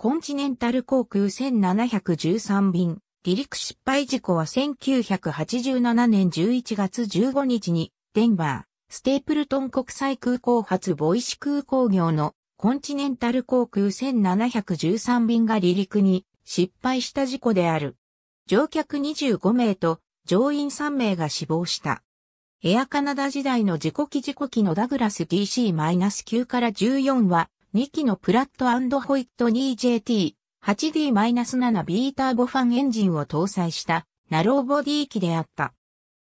コンチネンタル航空1713便、離陸失敗事故は1987年11月15日に、デンバー、ステープルトン国際空港発ボイシ空港業のコンチネンタル航空1713便が離陸に失敗した事故である。乗客25名と乗員3名が死亡した。エアカナダ時代の自己機事故機のダグラス DC-9 から14は2機のプラットホイット 2JT8D-7B ターボファンエンジンを搭載したナローボディ機であった。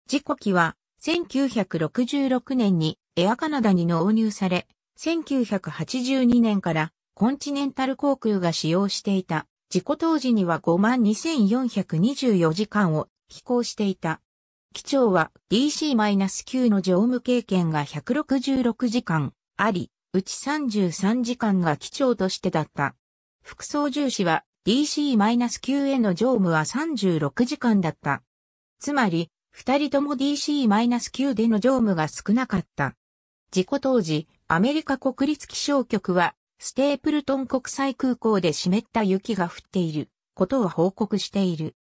事故機は1966年にエアカナダに納入され、1982年からコンチネンタル航空が使用していた。事故当時には52,424時間を飛行していた。機長は DC-9 の乗務経験が166時間あり、うち33時間が基調としてだった。副操縦士は DC-9 への乗務は36時間だった。つまり、二人とも DC-9 での乗務が少なかった。事故当時、アメリカ国立気象局は、ステープルトン国際空港で湿った雪が降っていることを報告している。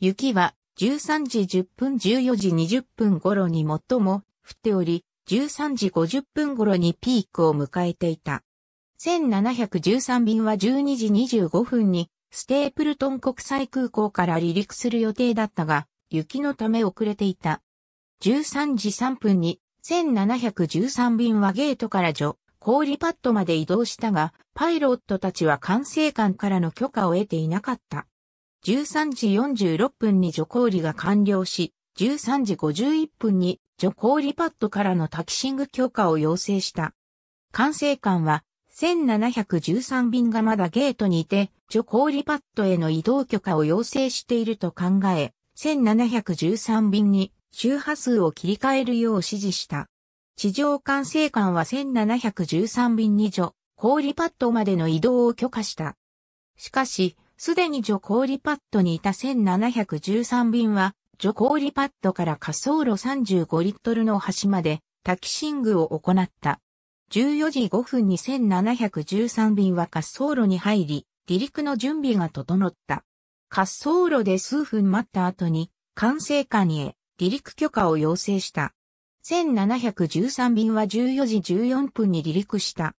雪は13時10分14時20分頃に最も降っており、13時50分頃にピークを迎えていた。1713便は12時25分にステープルトン国際空港から離陸する予定だったが、雪のため遅れていた。13時3分に1713便はゲートから除、氷パッドまで移動したが、パイロットたちは管制官からの許可を得ていなかった。13時46分に除氷が完了し、13時51分に助氷リパッドからのタキシング許可を要請した。管制官は1713便がまだゲートにいて、助氷リパッドへの移動許可を要請していると考え、1713便に周波数を切り替えるよう指示した。地上管制官は1713便に助氷パッドまでの移動を許可した。しかし、すでに助氷パッドにいた1713便は、徐行リパッドから滑走路35リットルの端までタキシングを行った。14時5分に1713便は滑走路に入り、離陸の準備が整った。滑走路で数分待った後に、管制官へ離陸許可を要請した。1713便は14時14分に離陸した。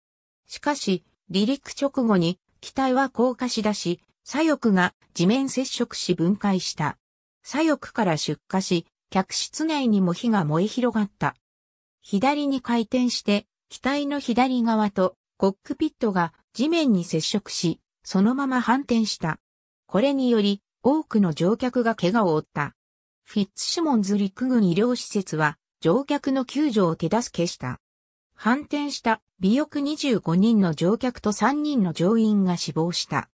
しかし、離陸直後に機体は降下しだし、左翼が地面接触し分解した。左翼から出火し、客室内にも火が燃え広がった。左に回転して、機体の左側とコックピットが地面に接触し、そのまま反転した。これにより、多くの乗客が怪我を負った。フィッツシモンズ陸軍医療施設は、乗客の救助を手助けした。反転した尾翼25人の乗客と3人の乗員が死亡した。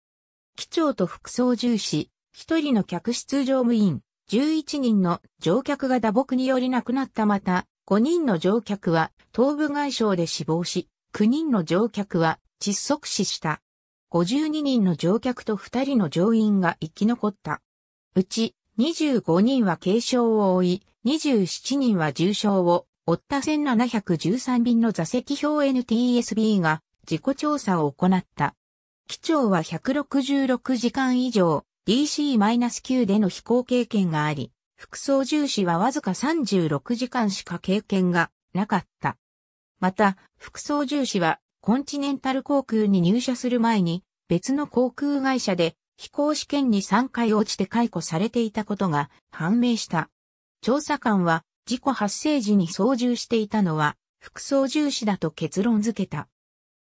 機長と副操縦士、一人の客室乗務員、11人の乗客が打撲により亡くなったまた、5人の乗客は頭部外傷で死亡し、9人の乗客は窒息死した。52人の乗客と2人の乗員が生き残った。うち25人は軽傷を負い、27人は重傷を負った1713便の座席表 NTSB が事故調査を行った。機長は166時間以上、DC-9 での飛行経験があり、副操縦士はわずか36時間しか経験がなかった。また、副操縦士はコンチネンタル航空に入社する前に別の航空会社で飛行試験に3回落ちて解雇されていたことが判明した。調査官は事故発生時に操縦していたのは副操縦士だと結論付けた。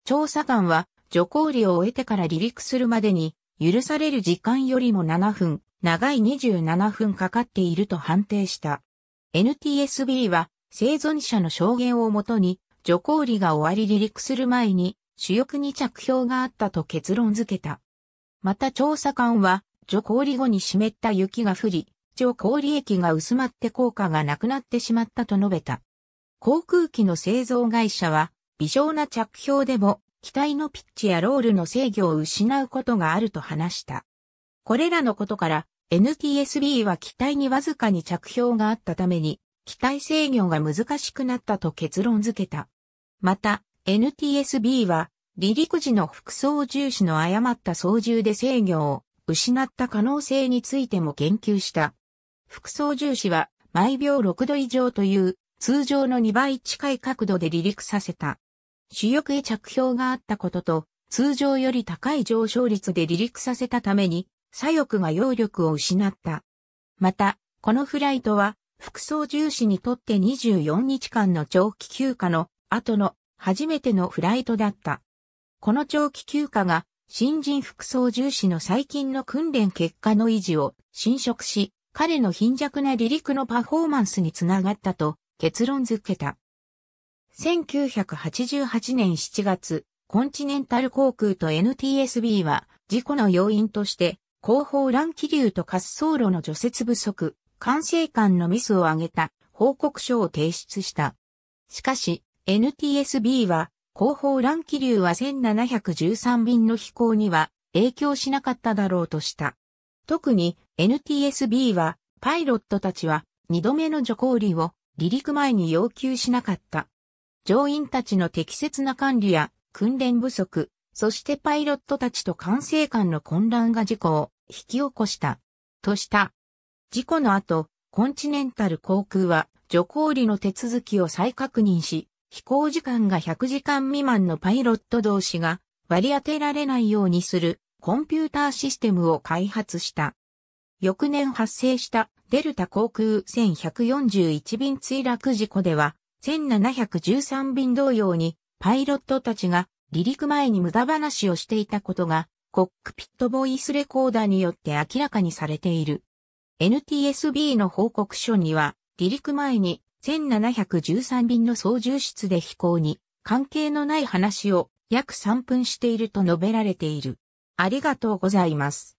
調査官は徐行理を終えてから離陸するまでに許される時間よりも7分、長い27分かかっていると判定した。NTSB は生存者の証言をもとに、助行離が終わり離陸する前に主翼に着氷があったと結論付けた。また調査官は、助行離後に湿った雪が降り、助行離液が薄まって効果がなくなってしまったと述べた。航空機の製造会社は、微小な着氷でも機体のピッチやロールの制御を失うことがあると話した。これらのことから、NTSB は機体にわずかに着氷があったために、機体制御が難しくなったと結論付けた。また、NTSB は、離陸時の副操縦士の誤った操縦で制御を失った可能性についても言及した。副操縦士は、毎秒6度以上という、通常の2倍近い角度で離陸させた。主翼へ着氷があったことと、通常より高い上昇率で離陸させたために、左翼が揚力を失った。また、このフライトは、副操縦士にとって24日間の長期休暇の後の初めてのフライトだった。この長期休暇が新人副操縦士の最近の訓練結果の維持を侵食し、彼の貧弱な離陸のパフォーマンスにつながったと結論付けた。1988年7月、コンチネンタル航空と NTSB は事故の要因として後方乱気流と滑走路の除雪不足、管制官のミスを挙げた報告書を提出した。しかし、NTSB は後方乱気流は1713便の飛行には影響しなかっただろうとした。特に NTSB はパイロットたちは2度目の除行類を離陸前に要求しなかった。乗員たちの適切な管理や訓練不足、そしてパイロットたちと管制官の混乱が事故を引き起こした。とした。事故の後、コンチネンタル航空は助行理の手続きを再確認し、飛行時間が100時間未満のパイロット同士が割り当てられないようにするコンピューターシステムを開発した。翌年発生したデルタ航空1141便墜落事故では1713便同様に、パイロットたちが離陸前に無駄話をしていたことが、コックピットボイスレコーダーによって明らかにされている。NTSB の報告書には、離陸前に1713便の操縦室で飛行に関係のない話を約3分していると述べられている。ありがとうございます。